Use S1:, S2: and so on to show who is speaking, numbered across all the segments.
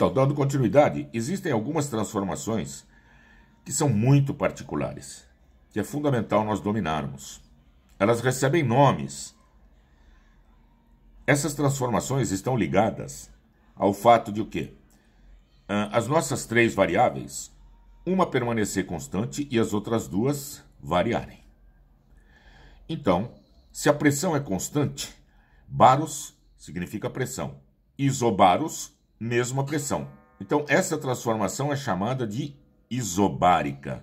S1: Então, dando continuidade, existem algumas transformações que são muito particulares, que é fundamental nós dominarmos. Elas recebem nomes. Essas transformações estão ligadas ao fato de o quê? Ah, as nossas três variáveis, uma permanecer constante e as outras duas variarem. Então, se a pressão é constante, baros significa pressão, isobaros mesma pressão. Então, essa transformação é chamada de isobárica.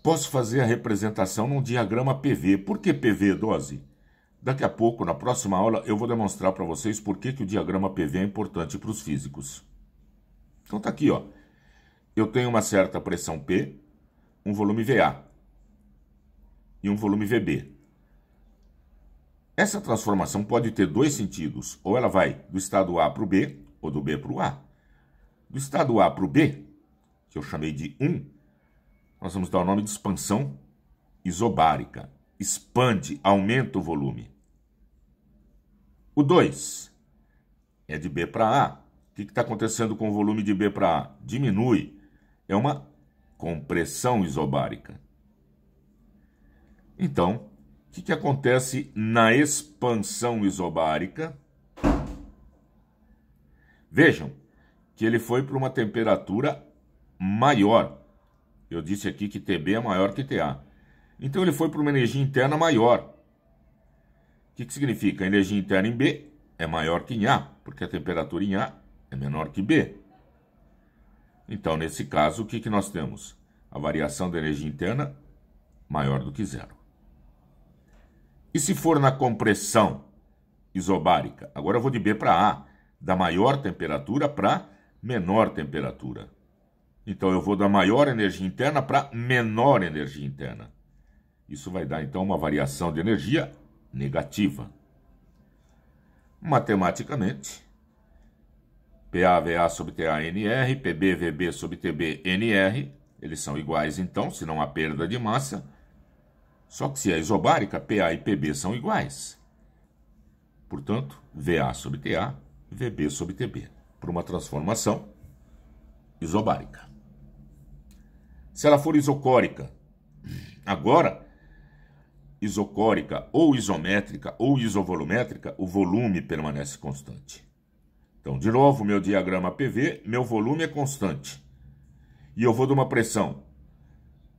S1: Posso fazer a representação num diagrama PV. Por que PV, dose? Daqui a pouco, na próxima aula, eu vou demonstrar para vocês por que, que o diagrama PV é importante para os físicos. Então tá aqui, ó. Eu tenho uma certa pressão P, um volume VA e um volume VB. Essa transformação pode ter dois sentidos, ou ela vai do estado A para o B, ou do B para o A. Do estado A para o B, que eu chamei de 1, nós vamos dar o nome de expansão isobárica. Expande, aumenta o volume. O 2 é de B para A. O que está acontecendo com o volume de B para A? Diminui. É uma compressão isobárica. Então, que, que acontece na expansão isobárica? Vejam que ele foi para uma temperatura maior. Eu disse aqui que TB é maior que TA. Então ele foi para uma energia interna maior. O que, que significa? A energia interna em B é maior que em A, porque a temperatura em A é menor que B. Então, nesse caso, o que, que nós temos? A variação da energia interna maior do que zero. E se for na compressão isobárica? Agora eu vou de B para A, da maior temperatura para menor temperatura. Então eu vou da maior energia interna para menor energia interna. Isso vai dar então uma variação de energia negativa. Matematicamente, PAVA sobre TANR, PBVB sobre TBNR, eles são iguais então, se não há perda de massa só que se é isobárica, PA e PB são iguais. Portanto, VA sobre TA, VB sobre TB, por uma transformação isobárica. Se ela for isocórica, agora, isocórica ou isométrica ou isovolumétrica, o volume permanece constante. Então, de novo, meu diagrama PV, meu volume é constante. E eu vou de uma pressão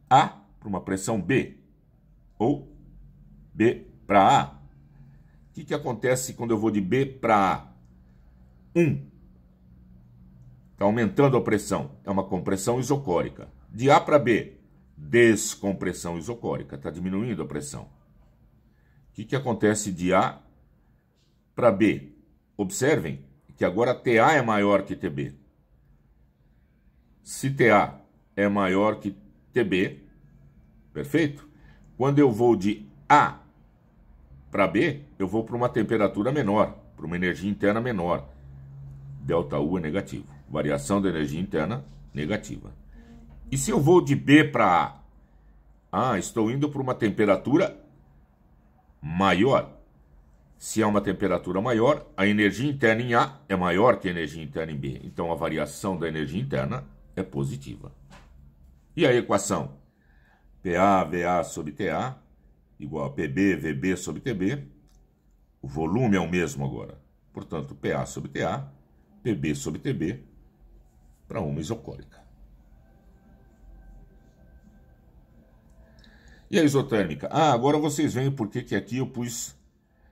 S1: A para uma pressão B, ou B para A. O que, que acontece quando eu vou de B para A? 1. Um, Está aumentando a pressão. É uma compressão isocórica. De A para B, descompressão isocórica. Está diminuindo a pressão. O que, que acontece de A para B? Observem que agora TA é maior que TB. Se TA é maior que TB, perfeito? Quando eu vou de A para B, eu vou para uma temperatura menor, para uma energia interna menor. Delta U é negativo. Variação da energia interna negativa. E se eu vou de B para A? Ah, estou indo para uma temperatura maior. Se é uma temperatura maior, a energia interna em A é maior que a energia interna em B. Então a variação da energia interna é positiva. E a equação? PAVA sobre TA, igual a PB, VB sobre TB. O volume é o mesmo agora. Portanto, PA sobre TA, PB sobre TB, para uma isocórica. E a isotérmica? Ah, agora vocês veem por que aqui eu pus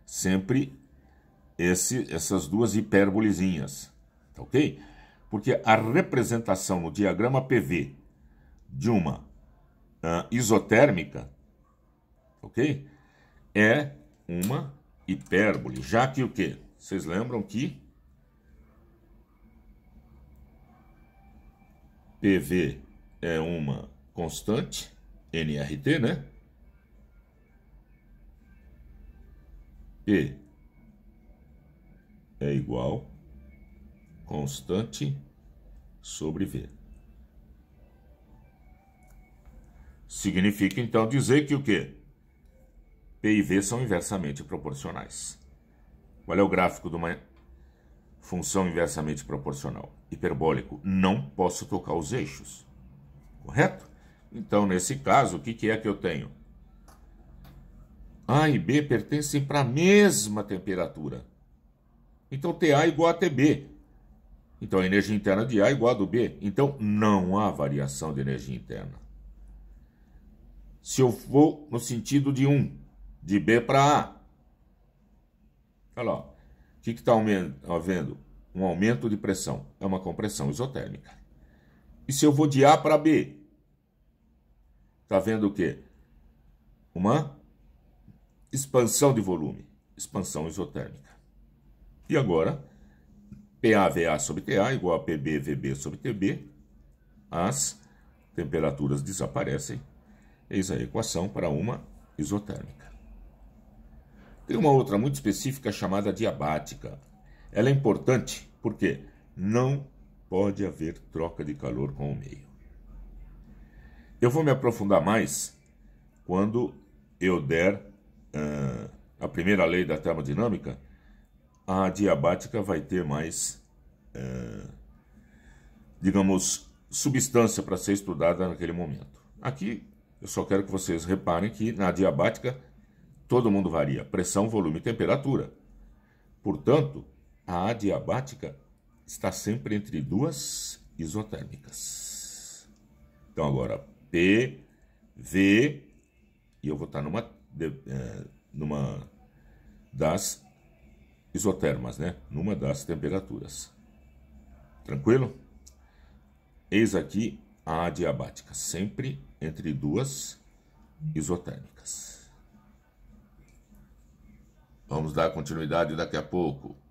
S1: sempre esse, essas duas hipérbolezinhas, tá ok? Porque a representação no diagrama PV de uma uh, isotérmica, ok? É uma hipérbole, já que o quê? Vocês lembram que PV é uma constante, NRT, né? P é igual constante sobre V. Significa então dizer que o quê? P e V são inversamente proporcionais. Qual é o gráfico de uma função inversamente proporcional? Hiperbólico. Não posso tocar os eixos. Correto? Então, nesse caso, o que, é que eu tenho? A e B pertencem para a mesma temperatura. Então, TA é igual a TB. Então, a energia interna de A é igual a do B. Então, não há variação de energia interna se eu for no sentido de 1, de B para A. Olha lá, o que está havendo? Um aumento de pressão, é uma compressão isotérmica. E se eu vou de A para B? Está vendo o quê? Uma expansão de volume, expansão isotérmica. E agora, PAVA sobre TA igual a PBVB sobre TB, as temperaturas desaparecem Eis a equação para uma isotérmica. Tem uma outra muito específica chamada diabática. Ela é importante porque não pode haver troca de calor com o meio. Eu vou me aprofundar mais quando eu der uh, a primeira lei da termodinâmica. A diabática vai ter mais, uh, digamos, substância para ser estudada naquele momento. Aqui eu só quero que vocês reparem que na diabática todo mundo varia, pressão, volume e temperatura. Portanto, a adiabática está sempre entre duas isotérmicas. Então agora, P, V, e eu vou estar numa, eh, numa das isotermas, né? Numa das temperaturas. Tranquilo? Eis aqui a adiabática, sempre entre duas isotérmicas. Vamos dar continuidade daqui a pouco.